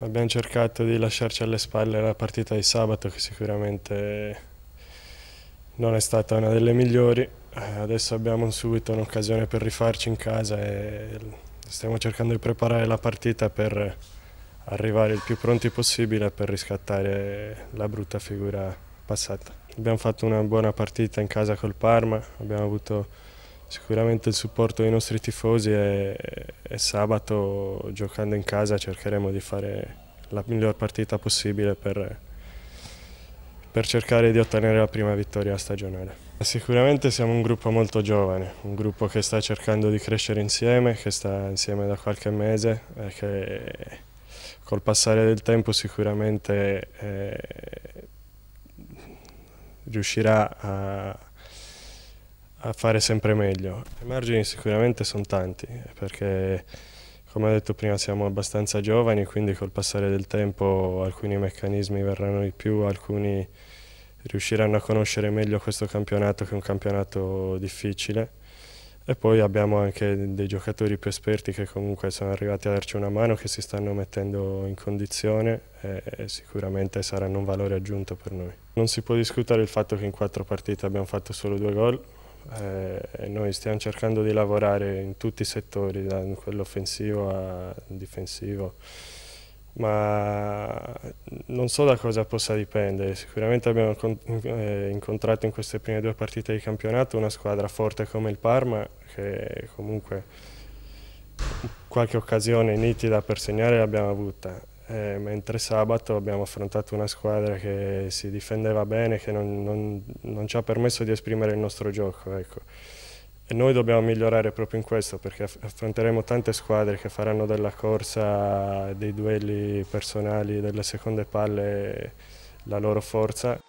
Abbiamo cercato di lasciarci alle spalle la partita di sabato che sicuramente non è stata una delle migliori. Eh, adesso abbiamo subito un'occasione per rifarci in casa e stiamo cercando di preparare la partita per arrivare il più pronti possibile per riscattare la brutta figura passata. Abbiamo fatto una buona partita in casa col Parma, abbiamo avuto Sicuramente il supporto dei nostri tifosi e, e sabato giocando in casa cercheremo di fare la miglior partita possibile per, per cercare di ottenere la prima vittoria stagionale. Sicuramente siamo un gruppo molto giovane, un gruppo che sta cercando di crescere insieme, che sta insieme da qualche mese e che col passare del tempo sicuramente eh, riuscirà a a fare sempre meglio. I margini sicuramente sono tanti, perché come ho detto prima siamo abbastanza giovani, quindi col passare del tempo alcuni meccanismi verranno di più, alcuni riusciranno a conoscere meglio questo campionato che è un campionato difficile. E poi abbiamo anche dei giocatori più esperti che comunque sono arrivati a darci una mano, che si stanno mettendo in condizione e, sicuramente saranno un valore aggiunto per noi. Non si può discutere il fatto che in quattro partite abbiamo fatto solo due gol, eh, noi stiamo cercando di lavorare in tutti i settori, da quello offensivo a difensivo, ma non so da cosa possa dipendere. Sicuramente abbiamo eh, incontrato in queste prime due partite di campionato una squadra forte come il Parma, che comunque qualche occasione nitida per segnare l'abbiamo avuta eh, mentre sabato abbiamo affrontato una squadra che si difendeva bene, che non, non, non ci ha permesso di esprimere il nostro gioco. Ecco. E noi dobbiamo migliorare proprio in questo perché affronteremo tante squadre che faranno della corsa, dei duelli personali, delle seconde palle la loro forza.